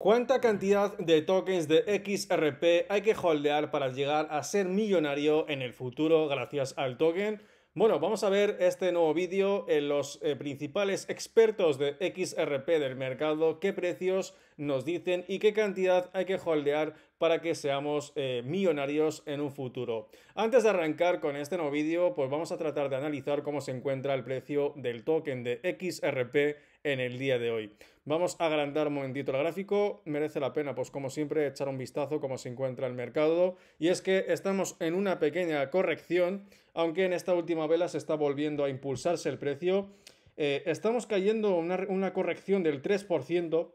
¿Cuánta cantidad de tokens de XRP hay que holdear para llegar a ser millonario en el futuro gracias al token? Bueno, vamos a ver este nuevo vídeo en los eh, principales expertos de XRP del mercado, qué precios nos dicen y qué cantidad hay que holdear para que seamos eh, millonarios en un futuro. Antes de arrancar con este nuevo vídeo, pues vamos a tratar de analizar cómo se encuentra el precio del token de XRP en el día de hoy. Vamos a agrandar un momentito el gráfico, merece la pena, pues como siempre, echar un vistazo cómo se encuentra el mercado. Y es que estamos en una pequeña corrección, aunque en esta última vela se está volviendo a impulsarse el precio. Eh, estamos cayendo una, una corrección del 3%,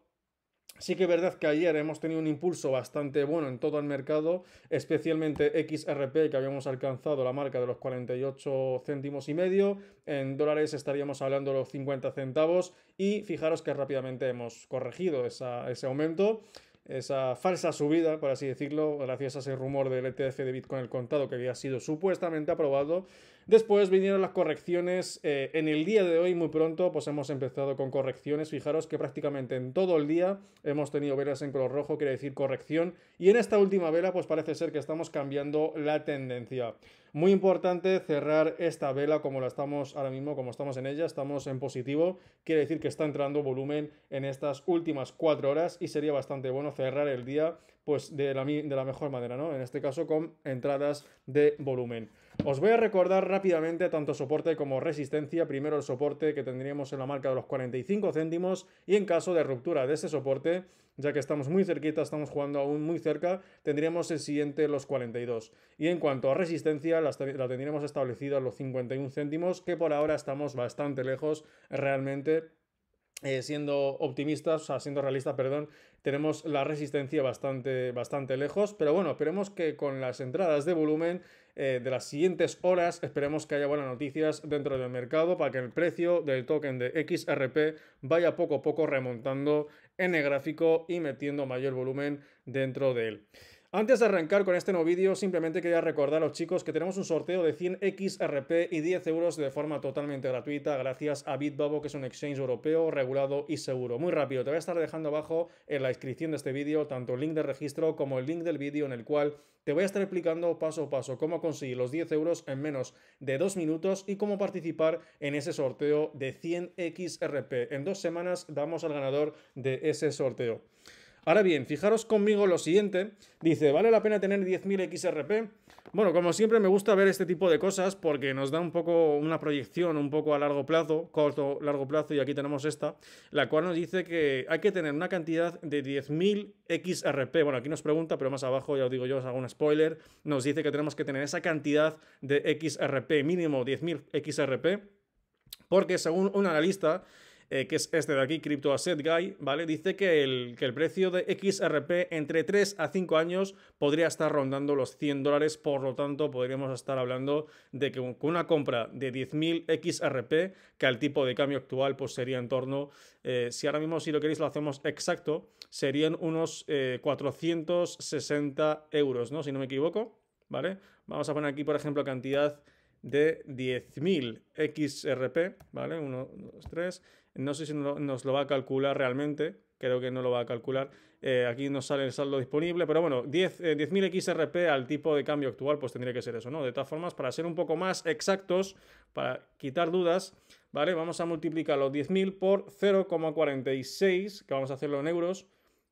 Sí que es verdad que ayer hemos tenido un impulso bastante bueno en todo el mercado, especialmente XRP que habíamos alcanzado la marca de los 48 céntimos y medio, en dólares estaríamos hablando de los 50 centavos y fijaros que rápidamente hemos corregido ese aumento esa falsa subida, por así decirlo, gracias a ese rumor del ETF de Bitcoin el contado que había sido supuestamente aprobado Después vinieron las correcciones eh, en el día de hoy, muy pronto, pues hemos empezado con correcciones. Fijaros que prácticamente en todo el día hemos tenido velas en color rojo, quiere decir corrección. Y en esta última vela, pues parece ser que estamos cambiando la tendencia. Muy importante cerrar esta vela como la estamos ahora mismo, como estamos en ella, estamos en positivo, quiere decir que está entrando volumen en estas últimas cuatro horas y sería bastante bueno cerrar el día pues de la, de la mejor manera, ¿no? En este caso con entradas de volumen. Os voy a recordar rápidamente tanto soporte como resistencia. Primero el soporte que tendríamos en la marca de los 45 céntimos y en caso de ruptura de ese soporte, ya que estamos muy cerquita, estamos jugando aún muy cerca, tendríamos el siguiente los 42. Y en cuanto a resistencia, la, tendríamos establecida los 51 céntimos, que por ahora estamos bastante lejos realmente. Eh, siendo optimistas, o sea, siendo realistas, perdón, tenemos la resistencia bastante, bastante lejos, pero bueno, esperemos que con las entradas de volumen eh, de las siguientes horas esperemos que haya buenas noticias dentro del mercado para que el precio del token de XRP vaya poco a poco remontando en el gráfico y metiendo mayor volumen dentro de él. Antes de arrancar con este nuevo vídeo, simplemente quería recordar a los chicos que tenemos un sorteo de 100 XRP y 10 euros de forma totalmente gratuita gracias a Bitbabo, que es un exchange europeo regulado y seguro. Muy rápido, te voy a estar dejando abajo en la descripción de este vídeo tanto el link de registro como el link del vídeo en el cual te voy a estar explicando paso a paso cómo conseguir los 10 euros en menos de dos minutos y cómo participar en ese sorteo de 100 XRP. En dos semanas damos al ganador de ese sorteo. Ahora bien, fijaros conmigo lo siguiente. Dice, ¿vale la pena tener 10.000 XRP? Bueno, como siempre me gusta ver este tipo de cosas porque nos da un poco una proyección un poco a largo plazo, corto, largo plazo, y aquí tenemos esta, la cual nos dice que hay que tener una cantidad de 10.000 XRP. Bueno, aquí nos pregunta, pero más abajo, ya os digo yo, os hago un spoiler, nos dice que tenemos que tener esa cantidad de XRP, mínimo 10.000 XRP, porque según un analista, eh, que es este de aquí, Crypto Asset Guy, ¿vale? Dice que el, que el precio de XRP entre 3 a 5 años podría estar rondando los 100 dólares, por lo tanto podríamos estar hablando de que con una compra de 10.000 XRP, que al tipo de cambio actual pues sería en torno, eh, si ahora mismo si lo queréis lo hacemos exacto, serían unos 460 eh, euros, ¿no? Si no me equivoco, ¿vale? Vamos a poner aquí, por ejemplo, cantidad de 10.000 XRP, ¿vale? 1, 2, 3. No sé si nos lo va a calcular realmente, creo que no lo va a calcular. Eh, aquí nos sale el saldo disponible, pero bueno, 10.000 10, XRP al tipo de cambio actual, pues tendría que ser eso, ¿no? De todas formas, para ser un poco más exactos, para quitar dudas, ¿vale? Vamos a multiplicar los 10.000 por 0,46, que vamos a hacerlo en euros,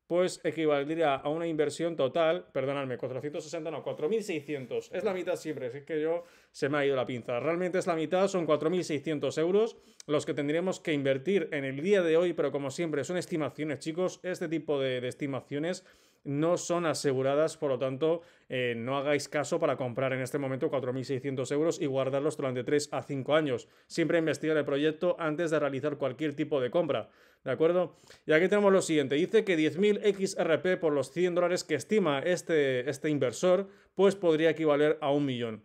pues equivaldría a una inversión total, perdonadme, 460, no, 4.600. Es la mitad siempre, es que yo se me ha ido la pinza. Realmente es la mitad, son 4.600 euros los que tendríamos que invertir en el día de hoy, pero como siempre son estimaciones, chicos, este tipo de, estimaciones no son aseguradas, por lo tanto, eh, no hagáis caso para comprar en este momento 4.600 euros y guardarlos durante 3 a 5 años. Siempre investigar el proyecto antes de realizar cualquier tipo de compra. ¿De acuerdo? Y aquí tenemos lo siguiente. Dice que 10.000 XRP por los 100 dólares que estima este, este inversor, pues podría equivaler a un millón.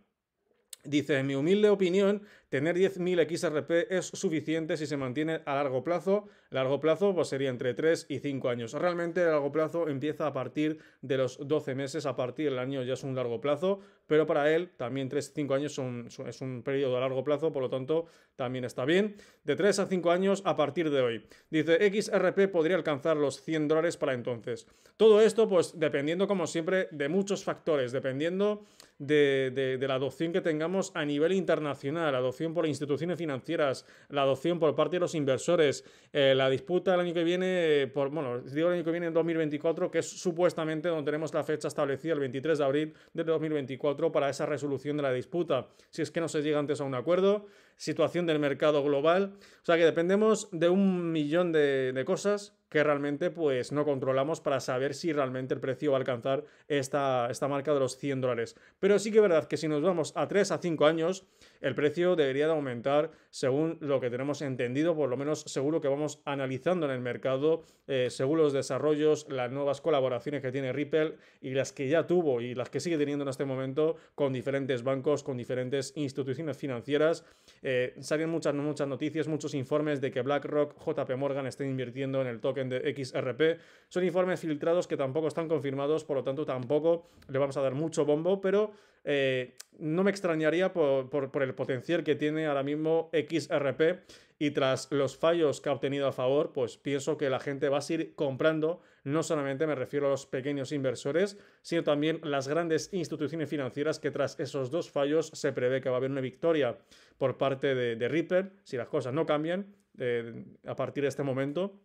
Dice, en mi humilde opinión, Tener 10.000 XRP es suficiente si se mantiene a largo plazo. Largo plazo pues, sería entre 3 y 5 años. Realmente el largo plazo empieza a partir de los 12 meses, a partir del año ya es un largo plazo, pero para él también 3-5 años son, es un periodo a largo plazo, por lo tanto también está bien. De 3 a 5 años a partir de hoy. Dice, XRP podría alcanzar los 100 dólares para entonces. Todo esto pues dependiendo como siempre de muchos factores, dependiendo de, la adopción que tengamos a nivel internacional, adopción adopción por instituciones financieras, la adopción por parte de los inversores, eh, la disputa el año que viene, eh, por, bueno, digo el año que viene en 2024, que es supuestamente donde tenemos la fecha establecida, el 23 de abril de 2024, para esa resolución de la disputa, si es que no se llega antes a un acuerdo, situación del mercado global, o sea que dependemos de un millón de cosas que realmente pues no controlamos para saber si realmente el precio va a alcanzar esta, esta marca de los 100 dólares. Pero sí que es verdad que si nos vamos a 3 a 5 años, el precio debería de aumentar según lo que tenemos entendido, por lo menos seguro que vamos analizando en el mercado, eh, según los desarrollos, las nuevas colaboraciones que tiene Ripple y las que ya tuvo y las que sigue teniendo en este momento con diferentes bancos, con diferentes instituciones financieras. Eh, salen muchas, muchas noticias, muchos informes de que BlackRock, JP Morgan estén invirtiendo en el token de XRP. Son informes filtrados que tampoco están confirmados, por lo tanto tampoco le vamos a dar mucho bombo, pero eh, no me extrañaría por, el potencial que tiene ahora mismo XRP y tras los fallos que ha obtenido a favor, pues pienso que la gente va a seguir comprando, no solamente me refiero a los pequeños inversores, sino también las grandes instituciones financieras que tras esos dos fallos se prevé que va a haber una victoria por parte de, Ripper. si las cosas no cambian eh, a partir de este momento.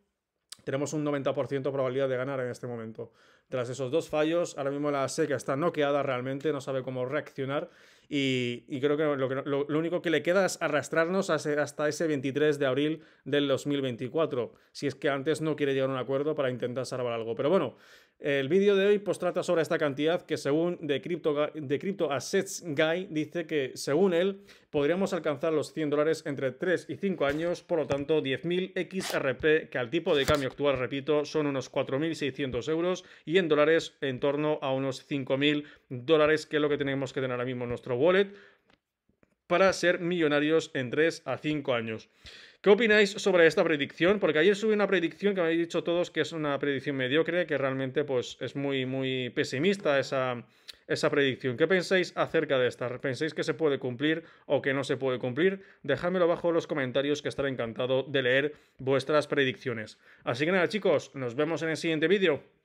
Tenemos un 90% probabilidad de ganar en este momento. Tras esos dos fallos, ahora mismo la seca está noqueada realmente, no sabe cómo reaccionar. Y, creo que lo, lo, único que le queda es arrastrarnos hasta ese 23 de abril del 2024, si es que antes no quiere llegar a un acuerdo para intentar salvar algo. Pero bueno, el vídeo de hoy pues, trata sobre esta cantidad que según de Crypto, Crypto Assets Guy dice que según él podríamos alcanzar los 100 dólares entre 3 y 5 años, por lo tanto 10.000 XRP que al tipo de cambio actual, repito, son unos 4.600 euros y en dólares en torno a unos 5.000 dólares que es lo que tenemos que tener ahora mismo en nuestro wallet para ser millonarios en 3 a 5 años. ¿Qué opináis sobre esta predicción? Porque ayer subí una predicción que me habéis dicho todos que es una predicción mediocre, que realmente pues, es muy, muy pesimista esa, esa predicción. ¿Qué pensáis acerca de esta? ¿Pensáis que se puede cumplir o que no se puede cumplir? Dejadmelo abajo en los comentarios que estaré encantado de leer vuestras predicciones. Así que nada chicos, nos vemos en el siguiente vídeo.